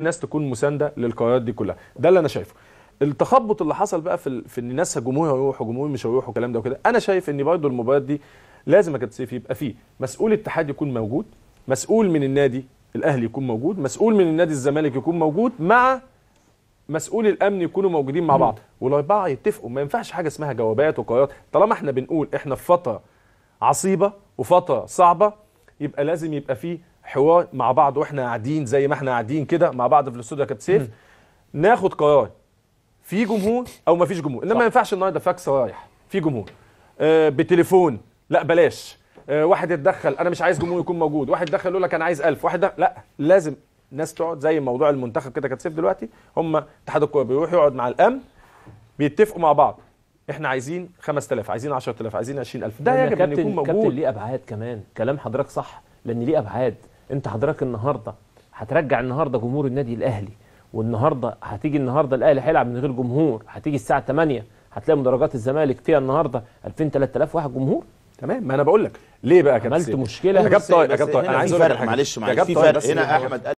الناس تكون مسانده للقرارات دي كلها ده اللي انا شايفه التخبط اللي حصل بقى في, في ان الناس هجوميه هيروح جمهور مش هيروحوا والكلام ده وكده انا شايف ان برضه المباريات دي لازم كابتن سيف يبقى فيه مسؤول اتحاد يكون موجود مسؤول من النادي الاهلي يكون موجود مسؤول من النادي الزمالك يكون موجود مع مسؤول الامن يكونوا موجودين مع بعض والاربعه يتفقوا ما ينفعش حاجه اسمها جوابات وقرارات طالما احنا بنقول احنا في فتره عصيبه وفتره صعبه يبقى لازم يبقى فيه حوار مع بعض واحنا قاعدين زي ما احنا قاعدين كده مع بعض في الاستوديو يا كابتن سيف ناخد قرار في جمهور او ما فيش جمهور انما ما ينفعش النهارده فاكس رايح في جمهور آه بتليفون لا بلاش آه واحد يتدخل انا مش عايز جمهور يكون موجود واحد يتدخل يقول لك انا عايز 1000 واحد لا لازم ناس تقعد زي موضوع المنتخب كده كانت سيف دلوقتي هم اتحاد الكوره بيروح يقعد مع الامن بيتفقوا مع بعض احنا عايزين 5000 عايزين 10000 عايزين 20000 ده يجب ان يكون موجود كابتن ليه ابعاد كمان كلام حضرتك صح لان ليه ابعاد انت حضرتك النهارده هترجع النهارده جمهور النادي الاهلي والنهارده هتيجي النهارده الاهلي هيلعب من غير جمهور هتيجي الساعه 8 هتلاقي مدرجات الزمالك فيها النهارده 2000 3000 واحد جمهور تمام ما انا بقول لك ليه بقى يا كابتن عملت مشكله يا كابتن طارق يا انا عايز فرق معلش معلش في فرق هنا احمد